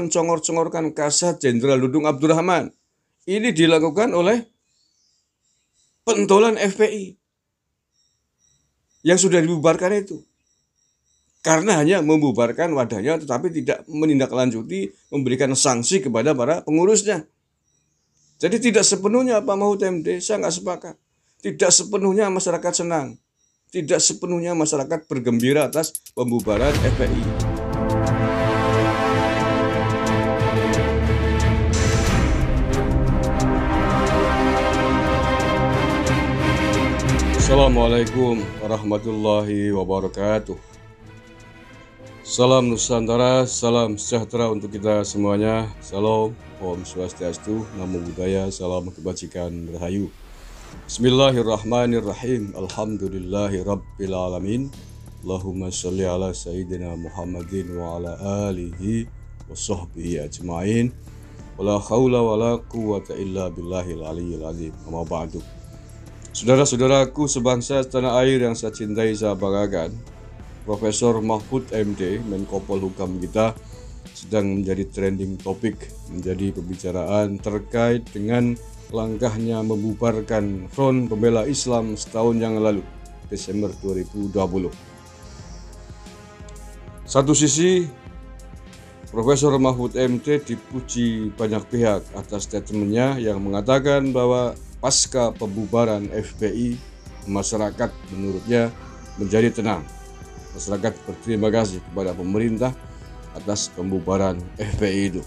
mencongor-congorkan kasat Jenderal Dudung Abdurrahman. Ini dilakukan oleh pentolan FPI yang sudah dibubarkan itu. Karena hanya membubarkan wadahnya tetapi tidak menindaklanjuti memberikan sanksi kepada para pengurusnya. Jadi tidak sepenuhnya apa mau TMD, saya nggak sepakat. Tidak sepenuhnya masyarakat senang. Tidak sepenuhnya masyarakat bergembira atas pembubaran FPI. Assalamualaikum warahmatullahi wabarakatuh. Salam Nusantara, salam sejahtera untuk kita semuanya. Salam, Om Swastiastu, Namo Buddhaya, salam kebajikan rahayu. Bismillahirrahmanirrahim. Alhamdulillahi rabbil alamin. Allahumma salli ala sayyidina Muhammadin wa ala alihi wa sahbihi ajmain. Wala haula wala quwata illa al aliyyil azim. Amma ba'du. Saudara-saudaraku sebangsa tanah air yang saya cintai, saya banggakan. Profesor Mahfud MD, Menko Polhukam kita, sedang menjadi trending topik, menjadi pembicaraan terkait dengan langkahnya membubarkan Front Pembela Islam setahun yang lalu, Desember 2020. Satu sisi, Profesor Mahfud MD dipuji banyak pihak atas statementnya yang mengatakan bahwa pasca pembubaran FPI, masyarakat menurutnya menjadi tenang. Masyarakat berterima kasih kepada pemerintah atas pembubaran FPI itu.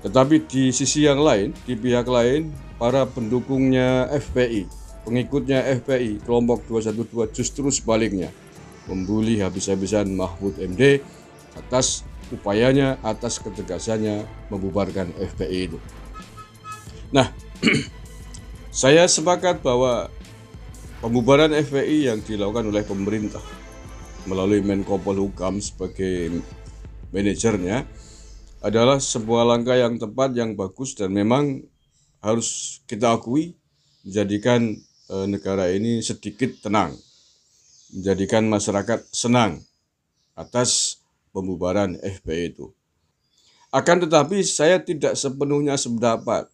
Tetapi di sisi yang lain, di pihak lain, para pendukungnya FPI, pengikutnya FPI, kelompok 212 justru sebaliknya, membuli habis-habisan Mahfud MD atas upayanya, atas ketegasannya membubarkan FPI itu. Nah, Saya sepakat bahwa pembubaran FPI yang dilakukan oleh pemerintah melalui Menko Polhukam sebagai manajernya adalah sebuah langkah yang tepat, yang bagus dan memang harus kita akui menjadikan eh, negara ini sedikit tenang, menjadikan masyarakat senang atas pembubaran FPI itu. Akan tetapi saya tidak sepenuhnya sependapat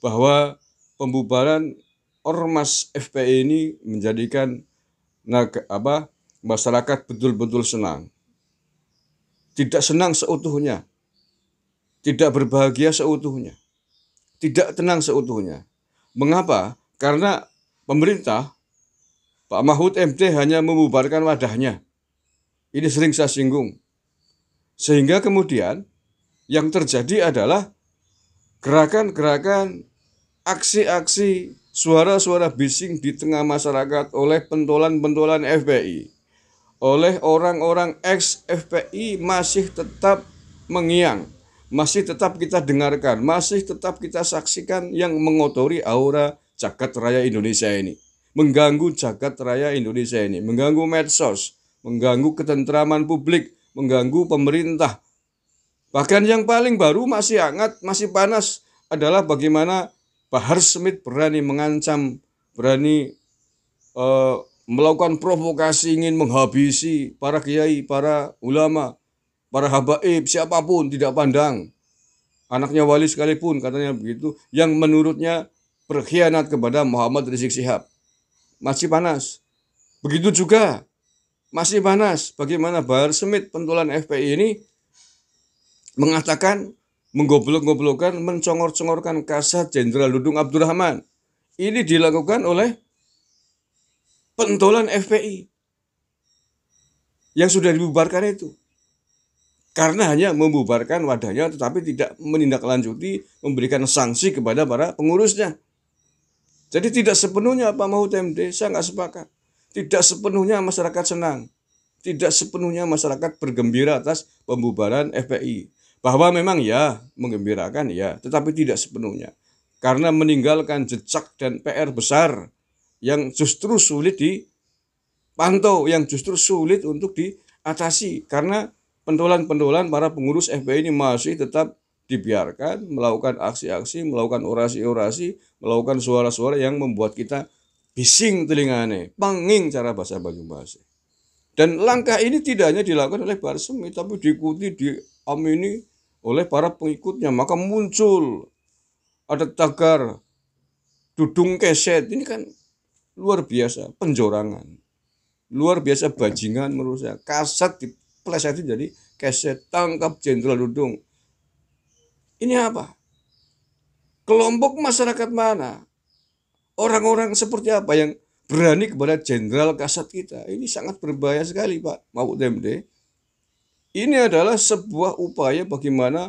bahwa pembubaran ormas FPI ini menjadikan naga, apa masyarakat betul-betul senang. Tidak senang seutuhnya. Tidak berbahagia seutuhnya. Tidak tenang seutuhnya. Mengapa? Karena pemerintah Pak Mahfud MD hanya membubarkan wadahnya. Ini sering saya singgung. Sehingga kemudian yang terjadi adalah gerakan-gerakan aksi-aksi suara-suara bising di tengah masyarakat oleh pentolan-pentolan FPI oleh orang-orang ex FPI masih tetap mengiang, masih tetap kita dengarkan, masih tetap kita saksikan yang mengotori aura jagat raya Indonesia ini. Mengganggu jagat raya Indonesia ini, mengganggu medsos, mengganggu ketentraman publik, mengganggu pemerintah. Bahkan yang paling baru masih hangat, masih panas adalah bagaimana Bahar Smith berani mengancam, berani uh, melakukan provokasi ingin menghabisi para kiai, para ulama, para habaib, siapapun tidak pandang. Anaknya wali sekalipun katanya begitu, yang menurutnya berkhianat kepada Muhammad Rizik Sihab. Masih panas. Begitu juga masih panas bagaimana Bahar Smith pentolan FPI ini mengatakan menggoblok-goblokkan, mencongor-congorkan kasat Jenderal Dudung Abdurrahman. Ini dilakukan oleh pentolan FPI yang sudah dibubarkan itu. Karena hanya membubarkan wadahnya tetapi tidak menindaklanjuti memberikan sanksi kepada para pengurusnya. Jadi tidak sepenuhnya Pak mau TMD saya nggak sepakat. Tidak sepenuhnya masyarakat senang. Tidak sepenuhnya masyarakat bergembira atas pembubaran FPI bahwa memang ya mengembirakan ya, tetapi tidak sepenuhnya. Karena meninggalkan jejak dan PR besar yang justru sulit dipantau, yang justru sulit untuk diatasi karena pentolan-pentolan para pengurus FPI ini masih tetap dibiarkan melakukan aksi-aksi, melakukan orasi-orasi, melakukan suara-suara yang membuat kita bising telingane, panging cara bahasa Banyumas. Dan langkah ini tidak hanya dilakukan oleh Barsemi, tapi diikuti, di amini oleh para pengikutnya. Maka muncul ada tagar dudung keset. Ini kan luar biasa penjorangan. Luar biasa bajingan menurut saya. kasat Kaset itu jadi keset tangkap jenderal dudung. Ini apa? Kelompok masyarakat mana? Orang-orang seperti apa yang berani kepada jenderal kasat kita? Ini sangat berbahaya sekali Pak Mahfud MD ini adalah sebuah upaya bagaimana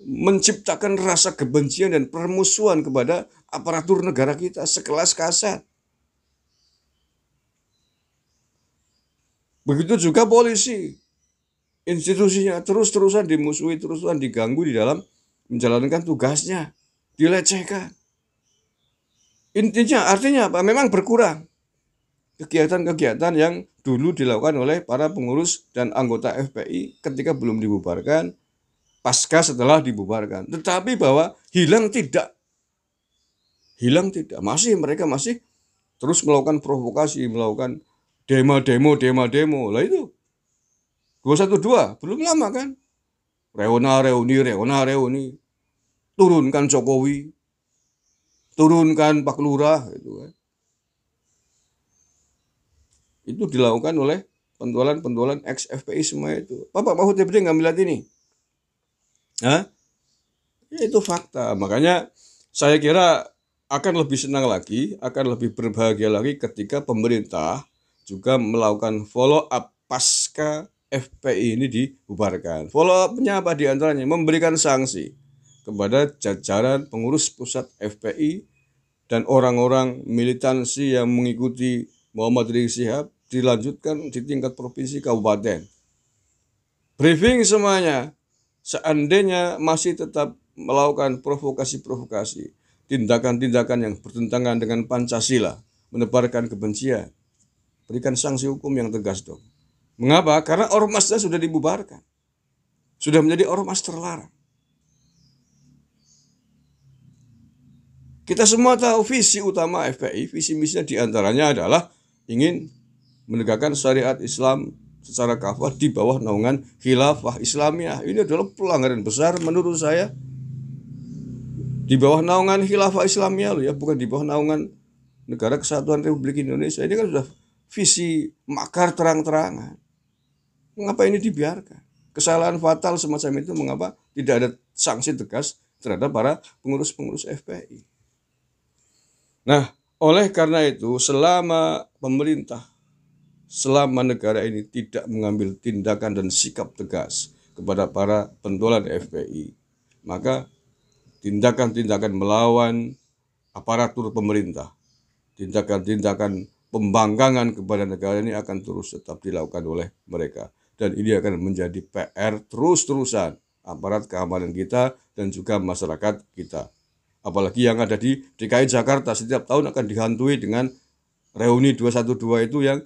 menciptakan rasa kebencian dan permusuhan kepada aparatur negara kita sekelas kasat. Begitu juga polisi. Institusinya terus-terusan dimusuhi, terus-terusan diganggu di dalam menjalankan tugasnya. Dilecehkan. Intinya artinya apa? Memang berkurang kegiatan-kegiatan yang dulu dilakukan oleh para pengurus dan anggota FPI ketika belum dibubarkan, pasca setelah dibubarkan. Tetapi bahwa hilang tidak. Hilang tidak. Masih mereka masih terus melakukan provokasi, melakukan demo-demo, demo-demo. Lah itu. 212, belum lama kan? Reona, reuni, reona, reuni. Turunkan Jokowi. Turunkan Pak Lurah. Gitu kan itu dilakukan oleh pentolan-pentolan ex FPI semua itu. Bapak Mahfud MD ngambil melihat ini? Hah? Ya, itu fakta. Makanya saya kira akan lebih senang lagi, akan lebih berbahagia lagi ketika pemerintah juga melakukan follow up pasca FPI ini dibubarkan. Follow up-nya apa diantaranya? Memberikan sanksi kepada jajaran pengurus pusat FPI dan orang-orang militansi yang mengikuti Muhammad Rizik Sihab dilanjutkan di tingkat provinsi kabupaten. Briefing semuanya, seandainya masih tetap melakukan provokasi-provokasi, tindakan-tindakan yang bertentangan dengan Pancasila, menebarkan kebencian, berikan sanksi hukum yang tegas dong. Mengapa? Karena ormasnya sudah dibubarkan. Sudah menjadi ormas terlarang. Kita semua tahu visi utama FPI, visi misinya diantaranya adalah ingin menegakkan syariat Islam secara kafah di bawah naungan khilafah Islamiyah. Ini adalah pelanggaran besar menurut saya. Di bawah naungan khilafah Islamiyah loh ya, bukan di bawah naungan negara kesatuan Republik Indonesia. Ini kan sudah visi makar terang-terangan. Mengapa ini dibiarkan? Kesalahan fatal semacam itu mengapa tidak ada sanksi tegas terhadap para pengurus-pengurus FPI. Nah, oleh karena itu selama pemerintah selama negara ini tidak mengambil tindakan dan sikap tegas kepada para pentolan FPI. Maka tindakan-tindakan melawan aparatur pemerintah, tindakan-tindakan pembangkangan kepada negara ini akan terus tetap dilakukan oleh mereka. Dan ini akan menjadi PR terus-terusan aparat keamanan kita dan juga masyarakat kita. Apalagi yang ada di DKI Jakarta setiap tahun akan dihantui dengan reuni 212 itu yang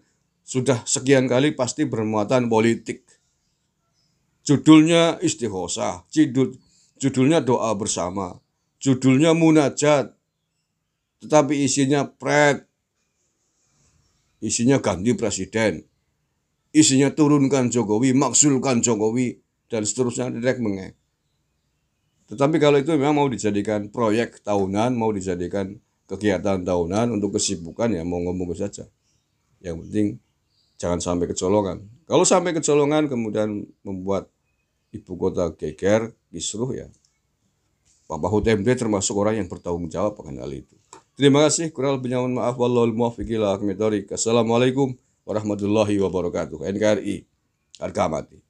sudah sekian kali pasti bermuatan politik. Judulnya istighosah, judulnya doa bersama, judulnya munajat, tetapi isinya pret, isinya ganti presiden, isinya turunkan Jokowi, maksulkan Jokowi, dan seterusnya direk mengek. Tetapi kalau itu memang mau dijadikan proyek tahunan, mau dijadikan kegiatan tahunan untuk kesibukan ya mau ngomong saja. Yang penting jangan sampai kecolongan. Kalau sampai kecolongan kemudian membuat ibu kota geger, kisruh ya. pak Bapak HUTMD termasuk orang yang bertanggung jawab akan hal itu. Terima kasih, kurang lebihnya mohon maaf. Wallahul Assalamualaikum warahmatullahi wabarakatuh. NKRI, harga mati.